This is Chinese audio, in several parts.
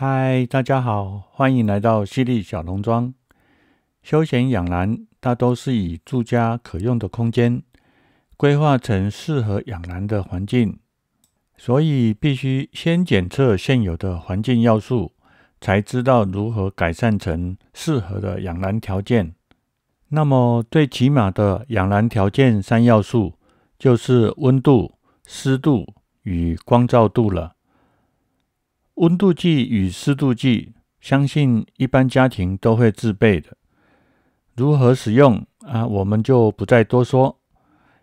嗨，大家好，欢迎来到犀利小农庄。休闲养兰大都是以住家可用的空间规划成适合养兰的环境，所以必须先检测现有的环境要素，才知道如何改善成适合的养兰条件。那么最起码的养兰条件三要素就是温度、湿度与光照度了。温度计与湿度计，相信一般家庭都会自备的。如何使用啊？我们就不再多说。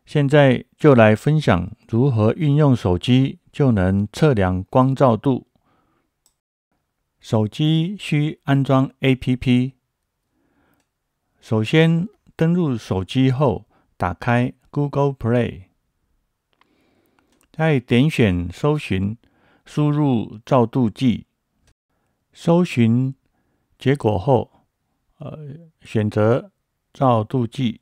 现在就来分享如何运用手机就能测量光照度。手机需安装 APP。首先登录手机后，打开 Google Play，再点选搜寻。输入照度计，搜寻结果后，呃，选择照度计，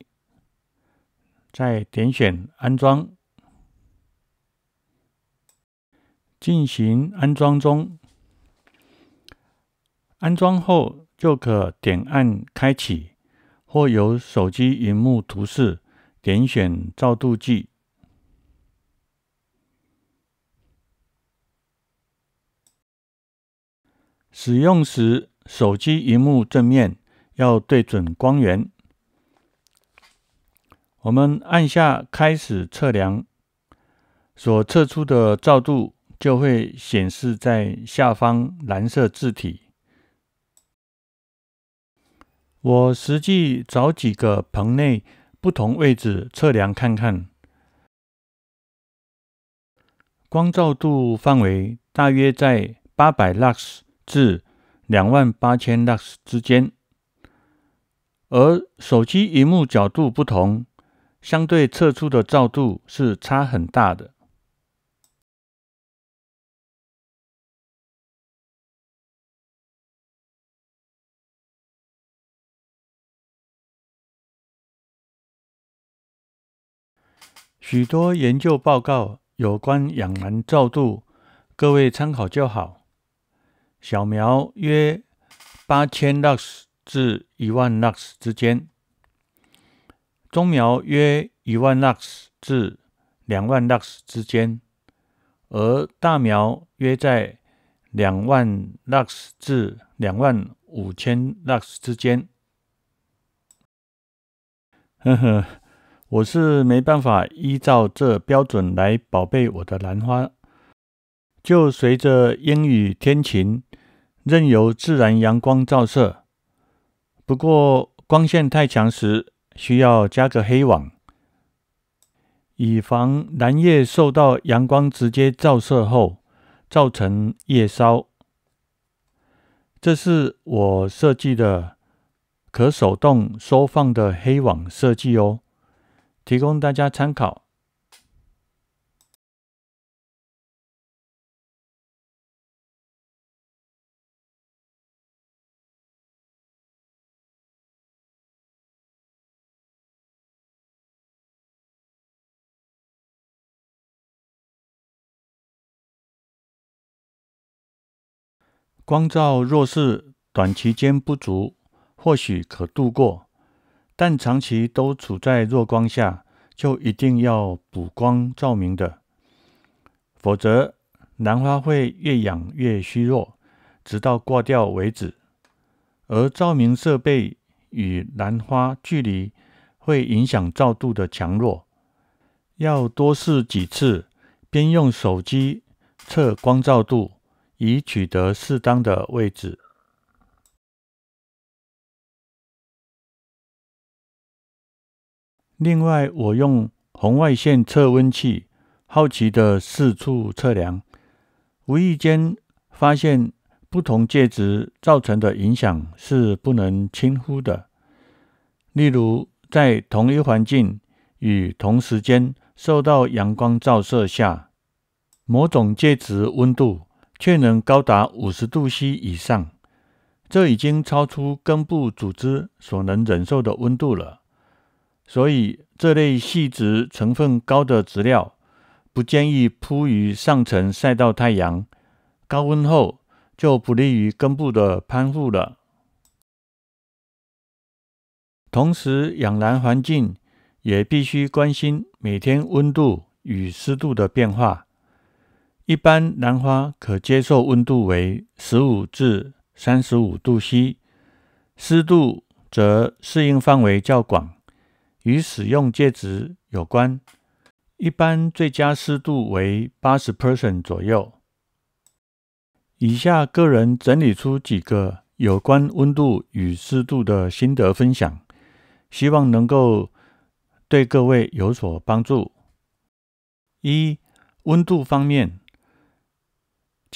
再点选安装。进行安装中，安装后就可点按开启，或由手机荧幕图示点选照度计。使用时，手机荧幕正面要对准光源。我们按下开始测量，所测出的照度就会显示在下方蓝色字体。我实际找几个棚内不同位置测量看看，光照度范围大约在八百 lux。至两万八千 lux 之间，而手机荧幕角度不同，相对测出的照度是差很大的。许多研究报告有关仰蓝照度，各位参考就好。小苗约八千 lux 至一万 lux 之间，中苗约一万 lux 至两万 lux 之间，而大苗约在两万 lux 至两万五千 lux 之间。呵呵，我是没办法依照这标准来宝贝我的兰花。就随着阴雨天晴，任由自然阳光照射。不过光线太强时，需要加个黑网，以防蓝叶受到阳光直接照射后造成叶烧。这是我设计的可手动收放的黑网设计哦，提供大家参考。光照若是短期间不足，或许可度过；但长期都处在弱光下，就一定要补光照明的，否则兰花会越养越虚弱，直到挂掉为止。而照明设备与兰花距离会影响照度的强弱，要多试几次，边用手机测光照度。以取得适当的位置。另外，我用红外线测温器好奇的四处测量，无意间发现不同介质造成的影响是不能轻忽的。例如，在同一环境与同时间受到阳光照射下，某种介质温度。却能高达五十度 C 以上，这已经超出根部组织所能忍受的温度了。所以，这类细质成分高的植料，不建议铺于上层晒到太阳，高温后就不利于根部的攀附了。同时，养兰环境也必须关心每天温度与湿度的变化。一般兰花可接受温度为十五至三十五度 C，湿度则适应范围较广，与使用介质有关。一般最佳湿度为八十 percent 左右。以下个人整理出几个有关温度与湿度的心得分享，希望能够对各位有所帮助。一、温度方面。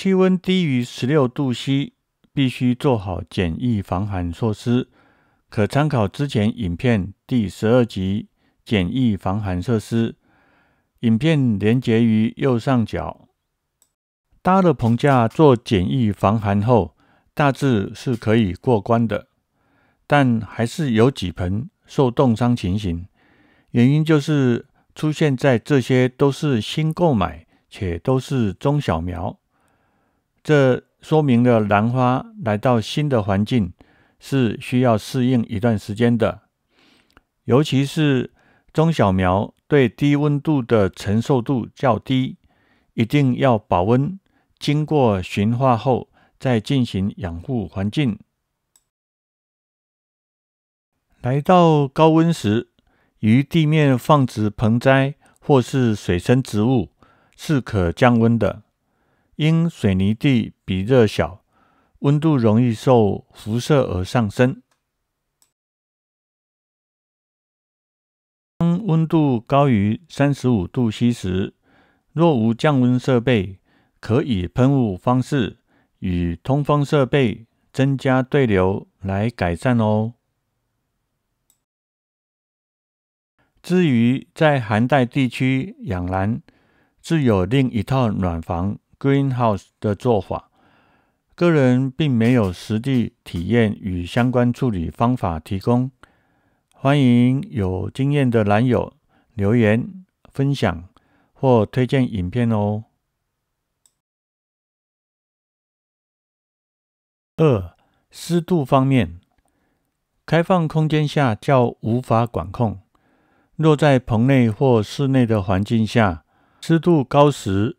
气温低于十六度 C，必须做好简易防寒措施。可参考之前影片第十二集《简易防寒设施》，影片连接于右上角。搭了棚架做简易防寒后，大致是可以过关的，但还是有几盆受冻伤情形。原因就是出现在这些都是新购买，且都是中小苗。这说明了兰花来到新的环境是需要适应一段时间的，尤其是中小苗对低温度的承受度较低，一定要保温。经过驯化后，再进行养护环境。来到高温时，于地面放置盆栽或是水生植物是可降温的。因水泥地比热小，温度容易受辐射而上升。当温度高于三十五度 C 时，若无降温设备，可以喷雾方式与通风设备增加对流来改善哦。至于在寒带地区养兰，自有另一套暖房。Greenhouse 的做法，个人并没有实地体验与相关处理方法提供，欢迎有经验的兰友留言分享或推荐影片哦。二、湿度方面，开放空间下较无法管控，若在棚内或室内的环境下，湿度高时。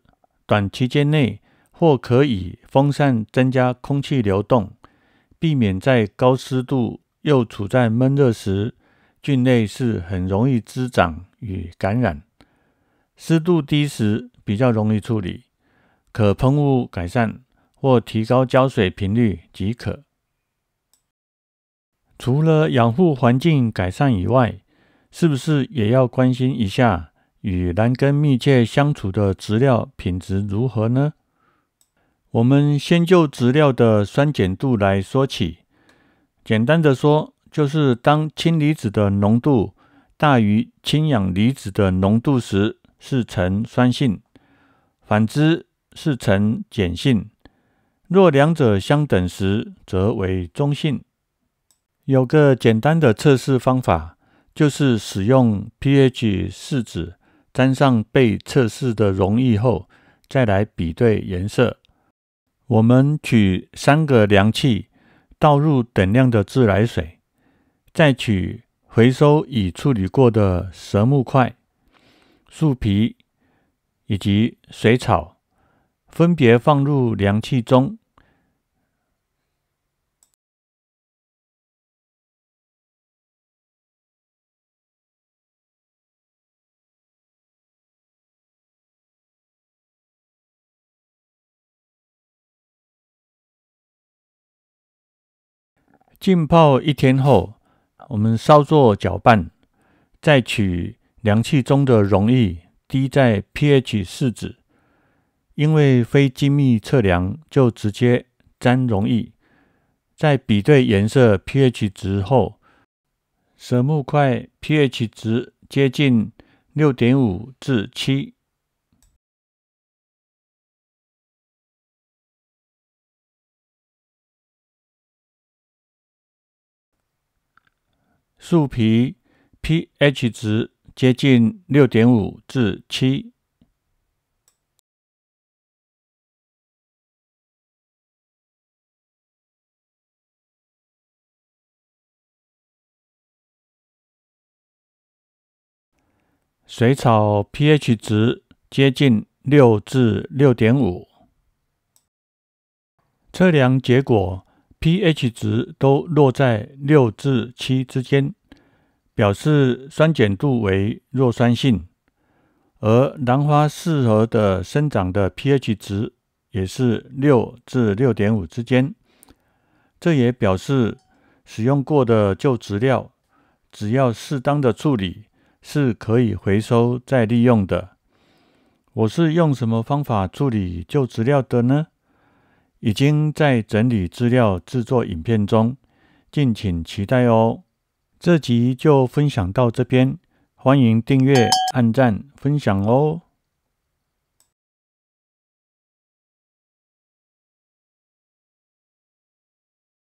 短期间内，或可以风扇增加空气流动，避免在高湿度又处在闷热时，菌类是很容易滋长与感染。湿度低时比较容易处理，可喷雾改善或提高浇水频率即可。除了养护环境改善以外，是不是也要关心一下？与蓝根密切相处的植料品质如何呢？我们先就植料的酸碱度来说起。简单的说，就是当氢离子的浓度大于氢氧离子的浓度时，是呈酸性；反之是呈碱性。若两者相等时，则为中性。有个简单的测试方法，就是使用 pH 试纸。沾上被测试的溶液后，再来比对颜色。我们取三个量器，倒入等量的自来水，再取回收已处理过的蛇木块、树皮以及水草，分别放入量器中。浸泡一天后，我们稍作搅拌，再取凉气中的溶液滴在 pH 试纸。因为非精密测量，就直接沾溶液，在比对颜色 pH 值后，舍木块 pH 值接近六点五至七。树皮 pH 值接近六点五至七，水草 pH 值接近六至六点五。测量结果。pH 值都落在六至七之间，表示酸碱度为弱酸性，而兰花适合的生长的 pH 值也是六至六点五之间。这也表示使用过的旧植料，只要适当的处理，是可以回收再利用的。我是用什么方法处理旧植料的呢？已经在整理资料、制作影片中，敬请期待哦！这集就分享到这边，欢迎订阅、按赞、分享哦！